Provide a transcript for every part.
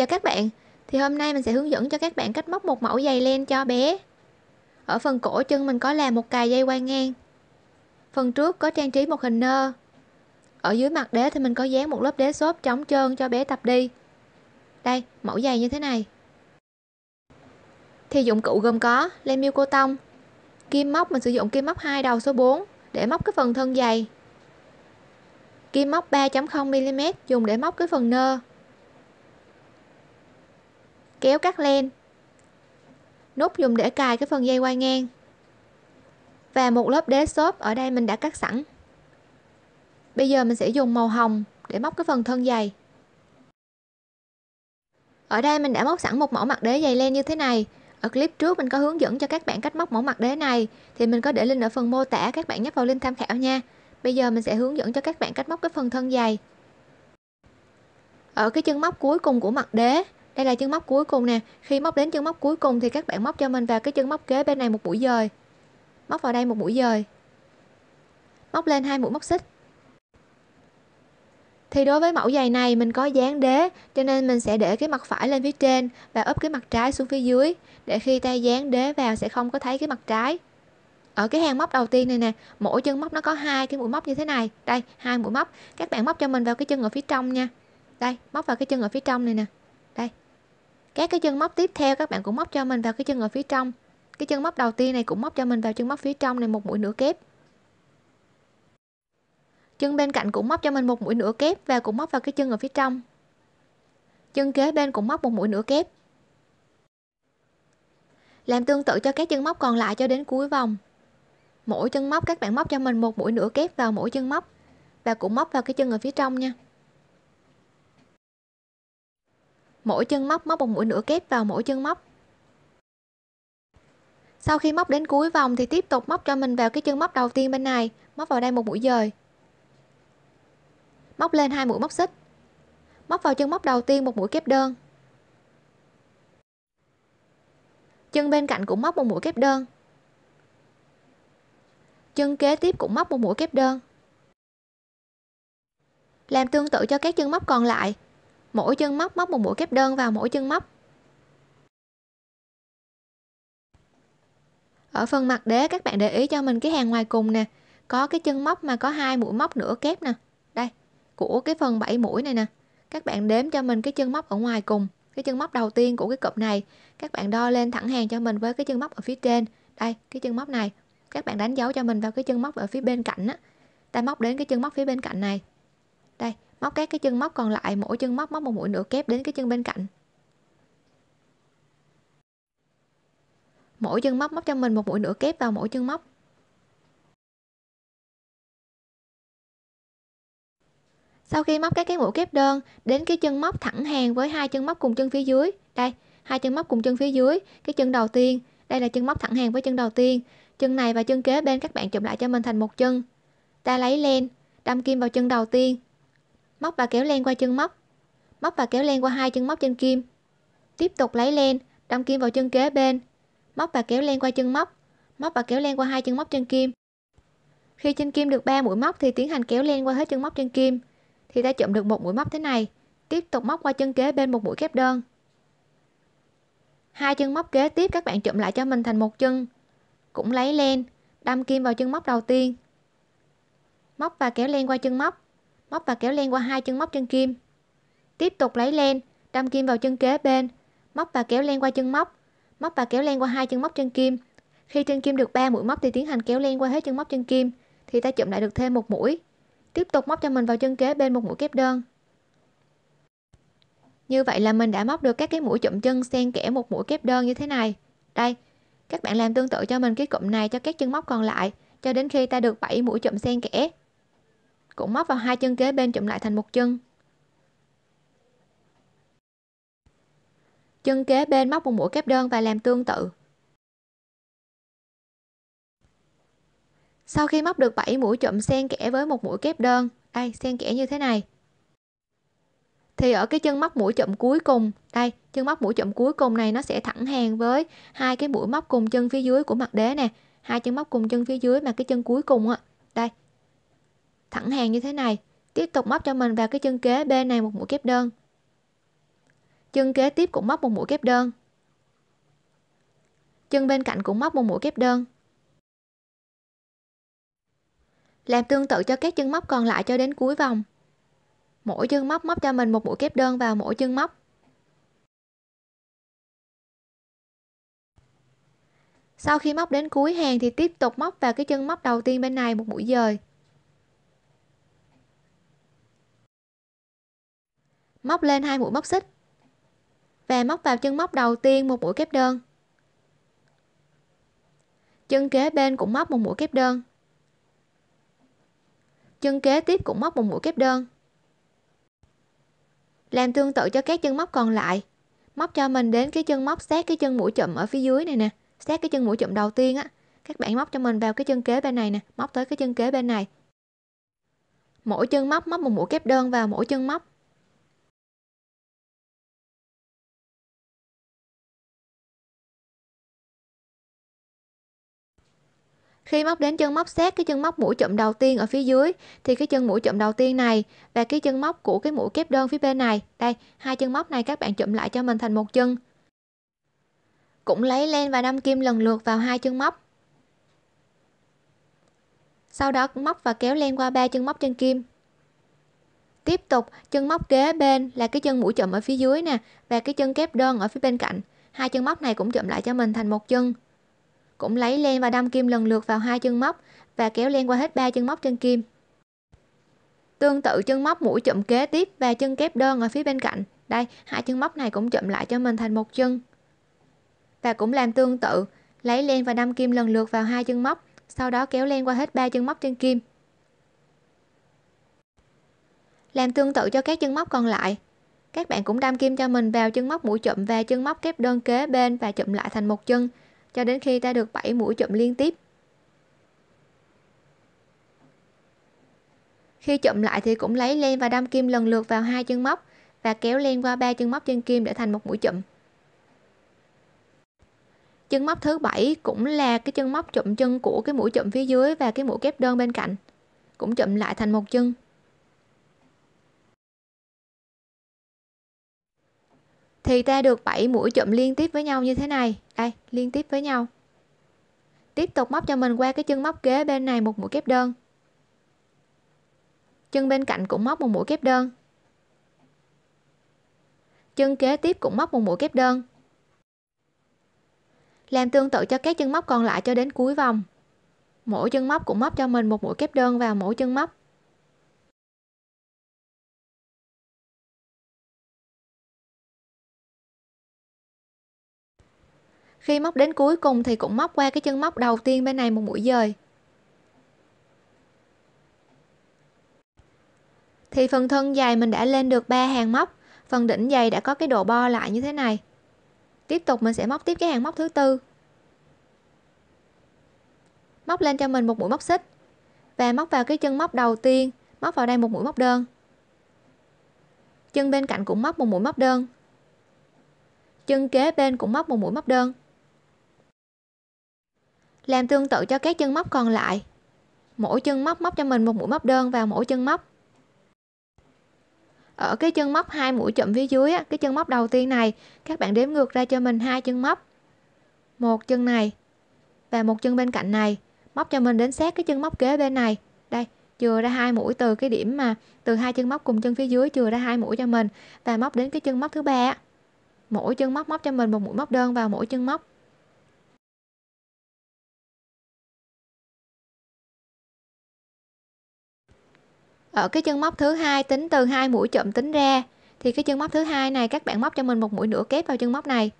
Chào các bạn, thì hôm nay mình sẽ hướng dẫn cho các bạn cách móc một mẫu giày len cho bé Ở phần cổ chân mình có làm một cài dây quay ngang Phần trước có trang trí một hình nơ Ở dưới mặt đế thì mình có dán một lớp đế xốp chống trơn cho bé tập đi Đây, mẫu giày như thế này Thì dụng cụ gồm có len miêu cô tông Kim móc mình sử dụng kim móc hai đầu số 4 để móc cái phần thân giày Kim móc 3.0mm dùng để móc cái phần nơ kéo cắt len nút dùng để cài cái phần dây quay ngang và một lớp đế xốp ở đây mình đã cắt sẵn bây giờ mình sẽ dùng màu hồng để móc cái phần thân dày ở đây mình đã móc sẵn một mẫu mặt đế dày len như thế này ở clip trước mình có hướng dẫn cho các bạn cách móc mẫu mặt đế này thì mình có để link ở phần mô tả các bạn nhấp vào link tham khảo nha bây giờ mình sẽ hướng dẫn cho các bạn cách móc cái phần thân dày ở cái chân móc cuối cùng của mặt đế đây là chân móc cuối cùng nè khi móc đến chân móc cuối cùng thì các bạn móc cho mình vào cái chân móc kế bên này một mũi dời móc vào đây một mũi dời móc lên hai mũi móc xích thì đối với mẫu giày này mình có dán đế cho nên mình sẽ để cái mặt phải lên phía trên và ấp cái mặt trái xuống phía dưới để khi tay dán đế vào sẽ không có thấy cái mặt trái ở cái hàng móc đầu tiên này nè mỗi chân móc nó có hai cái mũi móc như thế này đây hai mũi móc các bạn móc cho mình vào cái chân ở phía trong nha đây móc vào cái chân ở phía trong này nè đây các cái chân móc tiếp theo các bạn cũng móc cho mình vào cái chân ở phía trong cái chân móc đầu tiên này cũng móc cho mình vào chân móc phía trong này một mũi nửa kép chân bên cạnh cũng móc cho mình một mũi nửa kép và cũng móc vào cái chân ở phía trong chân kế bên cũng móc một mũi nửa kép làm tương tự cho các chân móc còn lại cho đến cuối vòng mỗi chân móc các bạn móc cho mình một mũi nửa kép vào mỗi chân móc và cũng móc vào cái chân ở phía trong nha mỗi chân móc móc một mũi nửa kép vào mỗi chân móc sau khi móc đến cuối vòng thì tiếp tục móc cho mình vào cái chân móc đầu tiên bên này móc vào đây một mũi dời móc lên hai mũi móc xích móc vào chân móc đầu tiên một mũi kép đơn chân bên cạnh cũng móc một mũi kép đơn chân kế tiếp cũng móc một mũi kép đơn làm tương tự cho các chân móc còn lại mỗi chân móc móc một mũi kép đơn vào mỗi chân móc ở phần mặt đế các bạn để ý cho mình cái hàng ngoài cùng nè có cái chân móc mà có hai mũi móc nửa kép nè đây của cái phần 7 mũi này nè các bạn đếm cho mình cái chân móc ở ngoài cùng cái chân móc đầu tiên của cái cụm này các bạn đo lên thẳng hàng cho mình với cái chân móc ở phía trên đây cái chân móc này các bạn đánh dấu cho mình vào cái chân móc ở phía bên cạnh á ta móc đến cái chân móc phía bên cạnh này đây móc các cái chân móc còn lại mỗi chân móc móc một mũi nửa kép đến cái chân bên cạnh mỗi chân móc móc cho mình một mũi nửa kép vào mỗi chân móc sau khi móc các cái mũi kép đơn đến cái chân móc thẳng hàng với hai chân móc cùng chân phía dưới đây hai chân móc cùng chân phía dưới cái chân đầu tiên đây là chân móc thẳng hàng với chân đầu tiên chân này và chân kế bên các bạn chụm lại cho mình thành một chân ta lấy len đâm kim vào chân đầu tiên móc và kéo len qua chân móc móc và kéo len qua hai chân móc trên kim tiếp tục lấy len đâm kim vào chân kế bên móc và kéo len qua chân móc móc và kéo len qua hai chân móc trên kim khi trên kim được 3 mũi móc thì tiến hành kéo len qua hết chân móc trên kim thì ta chụm được một mũi móc thế này tiếp tục móc qua chân kế bên một mũi kép đơn hai chân móc kế tiếp các bạn chụm lại cho mình thành một chân cũng lấy len đâm kim vào chân móc đầu tiên móc và kéo len qua chân móc móc và kéo len qua hai chân móc chân kim tiếp tục lấy len đâm kim vào chân kế bên móc và kéo len qua chân móc móc và kéo len qua hai chân móc chân kim khi trên kim được 3 mũi móc thì tiến hành kéo len qua hết chân móc chân kim thì ta chụm lại được thêm một mũi tiếp tục móc cho mình vào chân kế bên một mũi kép đơn như vậy là mình đã móc được các cái mũi chụm chân xen kẽ một mũi kép đơn như thế này đây các bạn làm tương tự cho mình cái cụm này cho các chân móc còn lại cho đến khi ta được 7 mũi chụm xen kẽ cũng móc vào hai chân kế bên chụm lại thành một chân chân kế bên móc một mũi kép đơn và làm tương tự sau khi móc được 7 mũi chụm xen kẽ với một mũi kép đơn đây xen kẽ như thế này thì ở cái chân móc mũi chậm cuối cùng đây chân móc mũi chậm cuối cùng này nó sẽ thẳng hàng với hai cái mũi móc cùng chân phía dưới của mặt đế nè hai chân móc cùng chân phía dưới mà cái chân cuối cùng á đây thẳng hàng như thế này tiếp tục móc cho mình vào cái chân kế bên này một mũi kép đơn chân kế tiếp cũng móc một mũi kép đơn chân bên cạnh cũng móc một mũi kép đơn làm tương tự cho các chân móc còn lại cho đến cuối vòng mỗi chân móc móc cho mình một mũi kép đơn vào mỗi chân móc sau khi móc đến cuối hàng thì tiếp tục móc vào cái chân móc đầu tiên bên này một mũi dời móc lên hai mũi móc xích và móc vào chân móc đầu tiên một mũi kép đơn chân kế bên cũng móc một mũi kép đơn chân kế tiếp cũng móc một mũi kép đơn làm tương tự cho các chân móc còn lại móc cho mình đến cái chân móc sát cái chân mũi chậm ở phía dưới này nè sát cái chân mũi chậm đầu tiên á các bạn móc cho mình vào cái chân kế bên này nè móc tới cái chân kế bên này mỗi chân móc móc một mũi kép đơn vào mỗi chân móc khi móc đến chân móc xét cái chân móc mũi chậm đầu tiên ở phía dưới thì cái chân mũi chậm đầu tiên này và cái chân móc của cái mũi kép đơn phía bên này đây hai chân móc này các bạn chụm lại cho mình thành một chân cũng lấy len và đâm kim lần lượt vào hai chân móc sau đó móc và kéo len qua ba chân móc trên kim tiếp tục chân móc kế bên là cái chân mũi chậm ở phía dưới nè và cái chân kép đơn ở phía bên cạnh hai chân móc này cũng chậm lại cho mình thành một chân cũng lấy len và đâm kim lần lượt vào hai chân móc và kéo len qua hết ba chân móc trên kim tương tự chân móc mũi chậm kế tiếp và chân kép đơn ở phía bên cạnh đây hai chân móc này cũng chậm lại cho mình thành một chân và cũng làm tương tự lấy len và đâm kim lần lượt vào hai chân móc sau đó kéo len qua hết ba chân móc trên kim làm tương tự cho các chân móc còn lại các bạn cũng đâm kim cho mình vào chân móc mũi chậm và chân móc kép đơn kế bên và chậm lại thành một chân cho đến khi ta được 7 mũi chụm liên tiếp. Khi chụm lại thì cũng lấy len và đâm kim lần lượt vào hai chân móc và kéo len qua ba chân móc trên kim để thành một mũi chụm. Chân móc thứ bảy cũng là cái chân móc chụm chân của cái mũi chụm phía dưới và cái mũi kép đơn bên cạnh. Cũng chụm lại thành một chân. thì ta được 7 mũi chụm liên tiếp với nhau như thế này đây liên tiếp với nhau tiếp tục móc cho mình qua cái chân móc kế bên này một mũi kép đơn chân bên cạnh cũng móc một mũi kép đơn chân kế tiếp cũng móc một mũi kép đơn làm tương tự cho các chân móc còn lại cho đến cuối vòng mỗi chân móc cũng móc cho mình một mũi kép đơn vào mỗi chân móc Khi móc đến cuối cùng thì cũng móc qua cái chân móc đầu tiên bên này một mũi dời. Thì phần thân dài mình đã lên được 3 hàng móc, phần đỉnh dày đã có cái độ bo lại như thế này. Tiếp tục mình sẽ móc tiếp cái hàng móc thứ tư. Móc lên cho mình một mũi móc xích và móc vào cái chân móc đầu tiên, móc vào đây một mũi móc đơn. Chân bên cạnh cũng móc một mũi móc đơn, chân kế bên cũng móc một mũi móc đơn làm tương tự cho các chân móc còn lại mỗi chân móc móc cho mình một mũi móc đơn vào mỗi chân móc ở cái chân móc hai mũi chậm phía dưới cái chân móc đầu tiên này các bạn đếm ngược ra cho mình hai chân móc một chân này và một chân bên cạnh này móc cho mình đến sát cái chân móc kế bên này đây chừa ra hai mũi từ cái điểm mà từ hai chân móc cùng chân phía dưới chừa ra hai mũi cho mình và móc đến cái chân móc thứ ba mỗi chân móc móc cho mình một mũi móc đơn vào mỗi chân móc ở ờ, cái chân móc thứ hai tính từ hai mũi chậm tính ra thì cái chân móc thứ hai này các bạn móc cho mình một mũi nửa kép vào chân móc này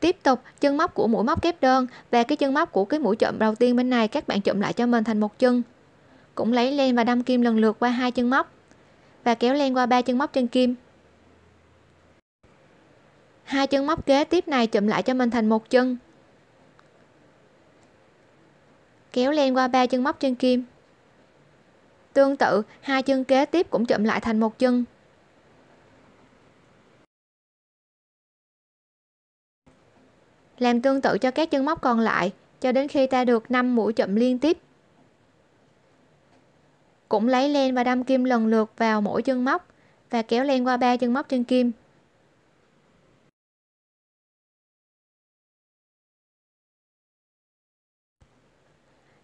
tiếp tục chân móc của mũi móc kép đơn và cái chân móc của cái mũi chậm đầu tiên bên này các bạn chậm lại cho mình thành một chân cũng lấy len và đâm kim lần lượt qua hai chân móc và kéo len qua ba chân móc trên kim hai chân móc kế tiếp này chậm lại cho mình thành một chân kéo len qua ba chân móc trên kim tương tự hai chân kế tiếp cũng chụm lại thành một chân làm tương tự cho các chân móc còn lại cho đến khi ta được 5 mũi chụm liên tiếp cũng lấy len và đâm kim lần lượt vào mỗi chân móc và kéo len qua ba chân móc trên kim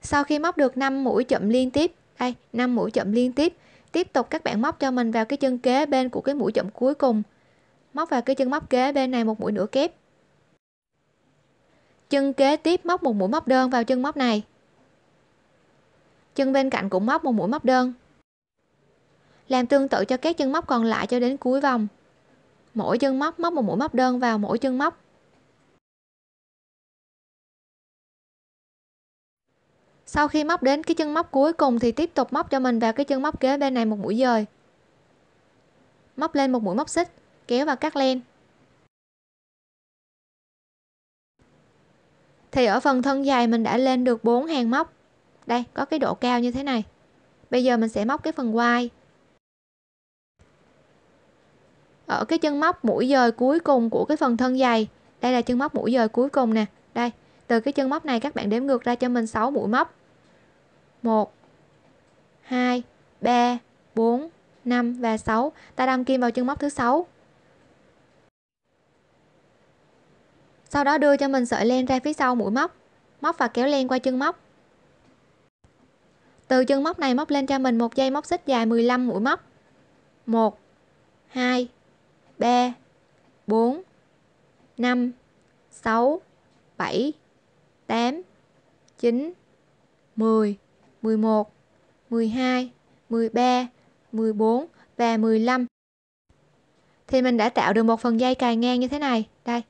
sau khi móc được 5 mũi chậm liên tiếp đây 5 mũi chậm liên tiếp tiếp tục các bạn móc cho mình vào cái chân kế bên của cái mũi chậm cuối cùng móc vào cái chân móc kế bên này một mũi nửa kép chân kế tiếp móc một mũi móc đơn vào chân móc này chân bên cạnh cũng móc một mũi móc đơn làm tương tự cho các chân móc còn lại cho đến cuối vòng mỗi chân móc móc một mũi móc đơn vào mỗi chân móc sau khi móc đến cái chân móc cuối cùng thì tiếp tục móc cho mình vào cái chân móc kế bên này một mũi dời móc lên một mũi móc xích kéo và cắt len thì ở phần thân dài mình đã lên được 4 hàng móc đây có cái độ cao như thế này bây giờ mình sẽ móc cái phần quai ở cái chân móc mũi dời cuối cùng của cái phần thân dày đây là chân móc mũi dời cuối cùng nè đây từ cái chân móc này các bạn đếm ngược ra cho mình 6 mũi móc 1 2 3 4 5 và 6 ta đâm kim vào chân móc thứ sáu sau đó đưa cho mình sợi len ra phía sau mũi móc móc và kéo len qua chân móc từ chân móc này móc lên cho mình một dây móc xích dài 15 mũi móc 1 2 3 4 5 6 7 8, 9, 10, 11, 12, 13, 14 và 15 thì mình đã tạo được một phần dây cài ngang như thế này đây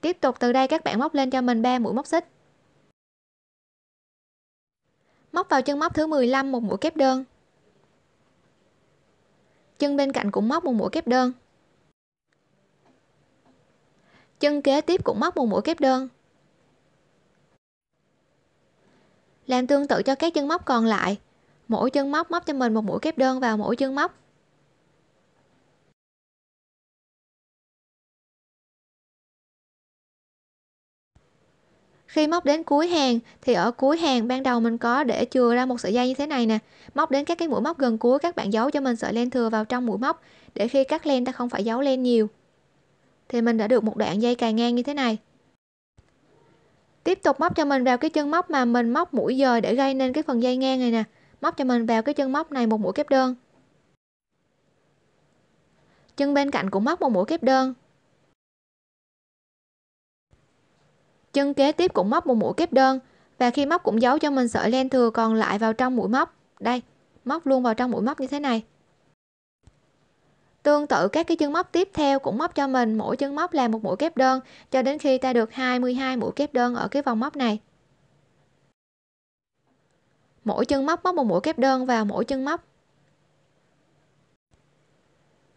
tiếp tục từ đây các bạn móc lên cho mình 3 mũi móc xích móc vào chân móc thứ 15 một mũi kép đơn chân bên cạnh cũng móc một mũi kép đơn chân kế tiếp cũng móc một mũi kép đơn làm tương tự cho các chân móc còn lại mỗi chân móc móc cho mình một mũi kép đơn vào mỗi chân móc khi móc đến cuối hàng thì ở cuối hàng ban đầu mình có để chừa ra một sợi dây như thế này nè móc đến các cái mũi móc gần cuối các bạn giấu cho mình sợi len thừa vào trong mũi móc để khi cắt len ta không phải giấu len nhiều thì mình đã được một đoạn dây cài ngang như thế này tiếp tục móc cho mình vào cái chân móc mà mình móc mũi dời để gây nên cái phần dây ngang này nè móc cho mình vào cái chân móc này một mũi kép đơn chân bên cạnh cũng móc một mũi kép đơn chân kế tiếp cũng móc một mũi kép đơn và khi móc cũng giấu cho mình sợi len thừa còn lại vào trong mũi móc đây móc luôn vào trong mũi móc như thế này Tương tự các cái chân móc tiếp theo cũng móc cho mình mỗi chân móc là một mũi kép đơn cho đến khi ta được 22 mũi kép đơn ở cái vòng móc này. Mỗi chân móc móc một mũi kép đơn vào mỗi chân móc.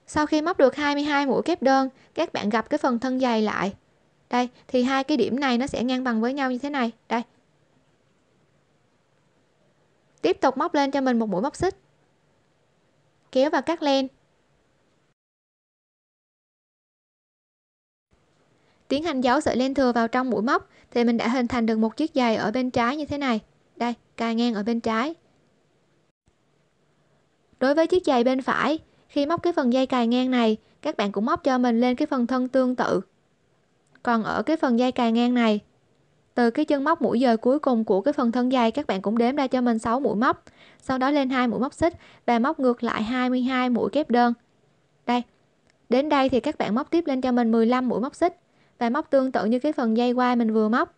Sau khi móc được 22 mũi kép đơn, các bạn gặp cái phần thân dày lại. Đây, thì hai cái điểm này nó sẽ ngang bằng với nhau như thế này. Đây. Tiếp tục móc lên cho mình một mũi móc xích. Kéo vào các len tiến hành giấu sợi len thừa vào trong mũi móc thì mình đã hình thành được một chiếc giày ở bên trái như thế này đây cài ngang ở bên trái đối với chiếc giày bên phải khi móc cái phần dây cài ngang này các bạn cũng móc cho mình lên cái phần thân tương tự còn ở cái phần dây cài ngang này từ cái chân móc mũi dời cuối cùng của cái phần thân dây các bạn cũng đếm ra cho mình 6 mũi móc sau đó lên hai mũi móc xích và móc ngược lại 22 mũi kép đơn đây đến đây thì các bạn móc tiếp lên cho mình 15 mũi móc xích và móc tương tự như cái phần dây quai mình vừa móc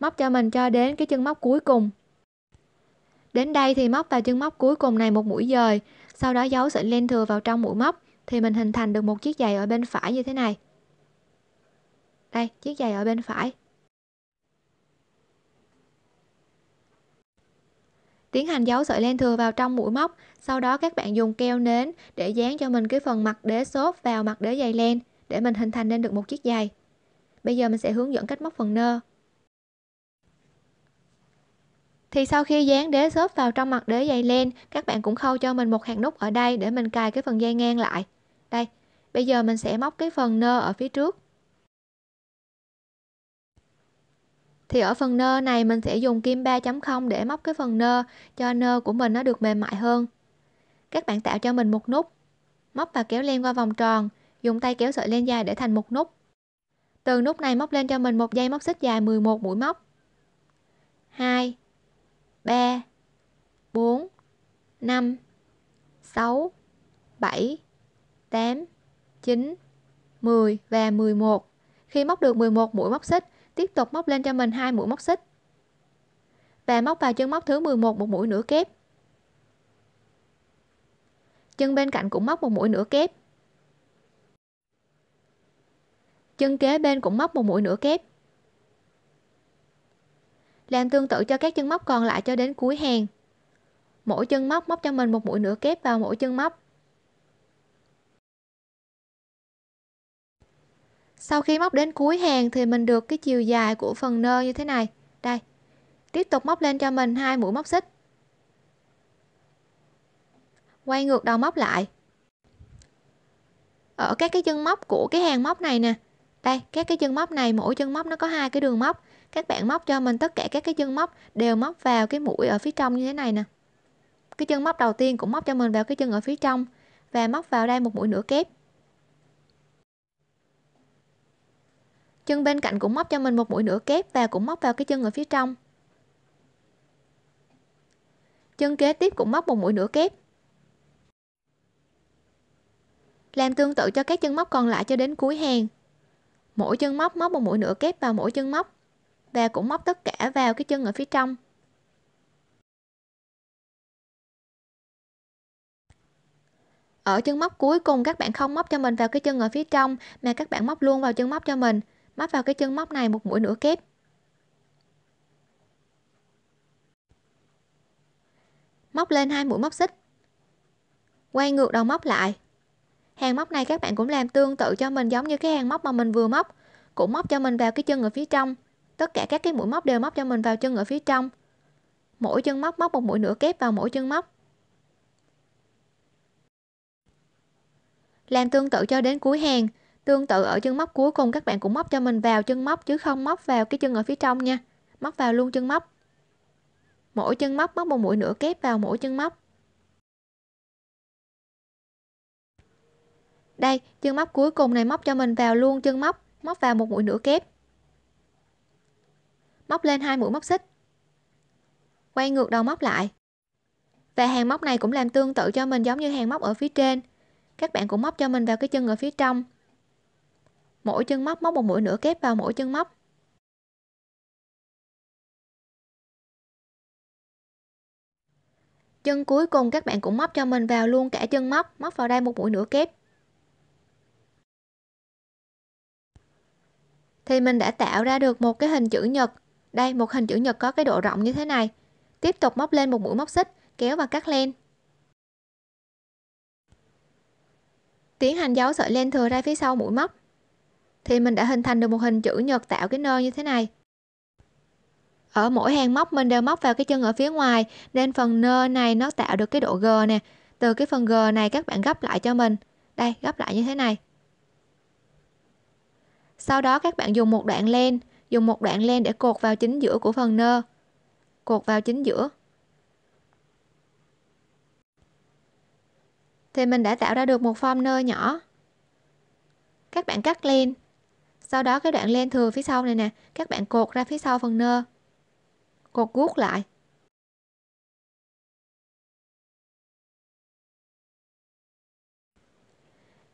móc cho mình cho đến cái chân móc cuối cùng đến đây thì móc vào chân móc cuối cùng này một mũi dời sau đó giấu sợi len thừa vào trong mũi móc thì mình hình thành được một chiếc giày ở bên phải như thế này đây chiếc giày ở bên phải tiến hành giấu sợi len thừa vào trong mũi móc sau đó các bạn dùng keo nến để dán cho mình cái phần mặt đế xốp vào mặt đế giày len để mình hình thành nên được một chiếc dài. Bây giờ mình sẽ hướng dẫn cách móc phần nơ. Thì sau khi dán đế xốp vào trong mặt đế giày len, các bạn cũng khâu cho mình một hàng nút ở đây để mình cài cái phần dây ngang lại. Đây, bây giờ mình sẽ móc cái phần nơ ở phía trước. Thì ở phần nơ này mình sẽ dùng kim 3.0 để móc cái phần nơ cho nơ của mình nó được mềm mại hơn. Các bạn tạo cho mình một nút, móc và kéo len qua vòng tròn, dùng tay kéo sợi len dài để thành một nút. Từ nút này móc lên cho mình một dây móc xích dài 11 mũi móc. 2 3 4 5 6 7 8 9 10 và 11. Khi móc được 11 mũi móc xích, tiếp tục móc lên cho mình hai mũi móc xích. Và móc vào chân móc thứ 11 một mũi nửa kép. Chân bên cạnh cũng móc một mũi nửa kép. chân kế bên cũng móc một mũi nửa kép làm tương tự cho các chân móc còn lại cho đến cuối hàng mỗi chân móc móc cho mình một mũi nửa kép vào mỗi chân móc sau khi móc đến cuối hàng thì mình được cái chiều dài của phần nơ như thế này đây tiếp tục móc lên cho mình hai mũi móc xích quay ngược đầu móc lại ở các cái chân móc của cái hàng móc này nè đây các cái chân móc này mỗi chân móc nó có hai cái đường móc các bạn móc cho mình tất cả các cái chân móc đều móc vào cái mũi ở phía trong như thế này nè cái chân móc đầu tiên cũng móc cho mình vào cái chân ở phía trong và móc vào đây một mũi nửa kép chân bên cạnh cũng móc cho mình một mũi nửa kép và cũng móc vào cái chân ở phía trong chân kế tiếp cũng móc một mũi nửa kép làm tương tự cho các chân móc còn lại cho đến cuối hàng mỗi chân móc móc một mũi nửa kép vào mỗi chân móc và cũng móc tất cả vào cái chân ở phía trong ở chân móc cuối cùng các bạn không móc cho mình vào cái chân ở phía trong mà các bạn móc luôn vào chân móc cho mình móc vào cái chân móc này một mũi nửa kép móc lên hai mũi móc xích quay ngược đầu móc lại hàng móc này các bạn cũng làm tương tự cho mình giống như cái hàng móc mà mình vừa móc cũng móc cho mình vào cái chân ở phía trong tất cả các cái mũi móc đều móc cho mình vào chân ở phía trong mỗi chân móc móc một mũi nửa kép vào mỗi chân móc làm tương tự cho đến cuối hàng tương tự ở chân móc cuối cùng các bạn cũng móc cho mình vào chân móc chứ không móc vào cái chân ở phía trong nha móc vào luôn chân móc mỗi chân móc móc một mũi nửa kép vào mỗi chân móc đây chân móc cuối cùng này móc cho mình vào luôn chân móc móc vào một mũi nửa kép móc lên hai mũi móc xích quay ngược đầu móc lại và hàng móc này cũng làm tương tự cho mình giống như hàng móc ở phía trên các bạn cũng móc cho mình vào cái chân ở phía trong mỗi chân móc móc một mũi nửa kép vào mỗi chân móc chân cuối cùng các bạn cũng móc cho mình vào luôn cả chân móc móc vào đây một mũi nửa kép thì mình đã tạo ra được một cái hình chữ nhật. Đây, một hình chữ nhật có cái độ rộng như thế này. Tiếp tục móc lên một mũi móc xích, kéo và cắt len. Tiến hành giấu sợi len thừa ra phía sau mũi móc. Thì mình đã hình thành được một hình chữ nhật tạo cái nơ như thế này. Ở mỗi hàng móc mình đều móc vào cái chân ở phía ngoài nên phần nơ này nó tạo được cái độ G nè. Từ cái phần G này các bạn gấp lại cho mình. Đây, gấp lại như thế này. Sau đó các bạn dùng một đoạn len, dùng một đoạn len để cột vào chính giữa của phần nơ. Cột vào chính giữa. Thì mình đã tạo ra được một form nơ nhỏ. Các bạn cắt len. Sau đó cái đoạn len thừa phía sau này nè, các bạn cột ra phía sau phần nơ. Cột guốc lại.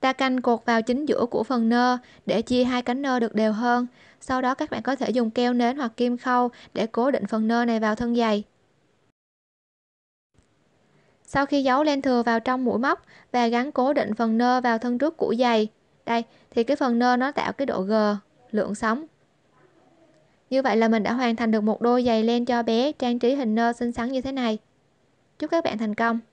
ta canh cột vào chính giữa của phần nơ để chia hai cánh nơ được đều hơn. Sau đó các bạn có thể dùng keo nến hoặc kim khâu để cố định phần nơ này vào thân giày. Sau khi giấu len thừa vào trong mũi móc và gắn cố định phần nơ vào thân trước của giày, đây thì cái phần nơ nó tạo cái độ G, lượng sóng. Như vậy là mình đã hoàn thành được một đôi giày len cho bé trang trí hình nơ xinh xắn như thế này. Chúc các bạn thành công!